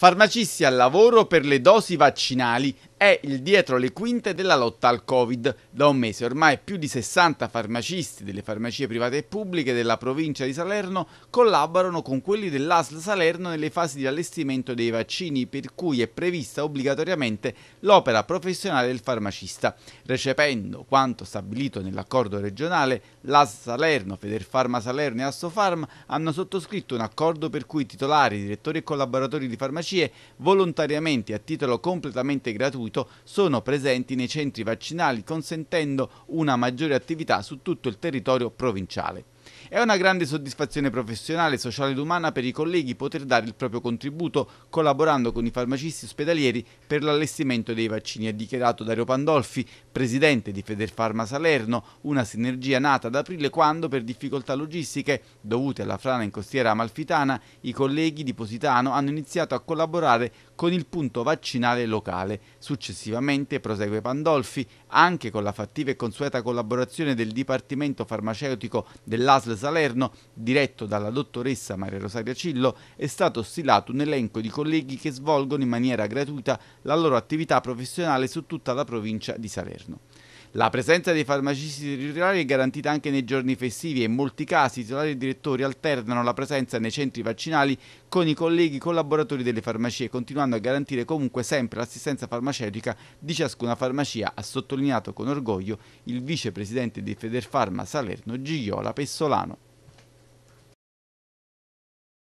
Farmacisti al lavoro per le dosi vaccinali è il dietro le quinte della lotta al Covid. Da un mese ormai più di 60 farmacisti delle farmacie private e pubbliche della provincia di Salerno collaborano con quelli dell'ASL Salerno nelle fasi di allestimento dei vaccini per cui è prevista obbligatoriamente l'opera professionale del farmacista. Recependo quanto stabilito nell'accordo regionale, l'ASL Salerno, Federfarma Salerno e Assofarm hanno sottoscritto un accordo per cui titolari, direttori e collaboratori di farmacie volontariamente a titolo completamente gratuito gratuito sono presenti nei centri vaccinali consentendo una maggiore attività su tutto il territorio provinciale. È una grande soddisfazione professionale, sociale ed umana per i colleghi poter dare il proprio contributo collaborando con i farmacisti ospedalieri per l'allestimento dei vaccini, ha dichiarato Dario Pandolfi, presidente di Federfarma Salerno, una sinergia nata ad aprile quando per difficoltà logistiche dovute alla frana in costiera amalfitana i colleghi di Positano hanno iniziato a collaborare con il punto vaccinale locale. Successivamente, prosegue Pandolfi, anche con la fattiva e consueta collaborazione del Dipartimento Farmaceutico dell'Alto L'ASL Salerno, diretto dalla dottoressa Maria Rosaria Cillo, è stato stilato un elenco di colleghi che svolgono in maniera gratuita la loro attività professionale su tutta la provincia di Salerno. La presenza dei farmacisti territoriali è garantita anche nei giorni festivi e in molti casi i titolari e i direttori alternano la presenza nei centri vaccinali con i colleghi collaboratori delle farmacie, continuando a garantire comunque sempre l'assistenza farmaceutica di ciascuna farmacia, ha sottolineato con orgoglio il vicepresidente di Federfarma Salerno Gigliola Pessolano.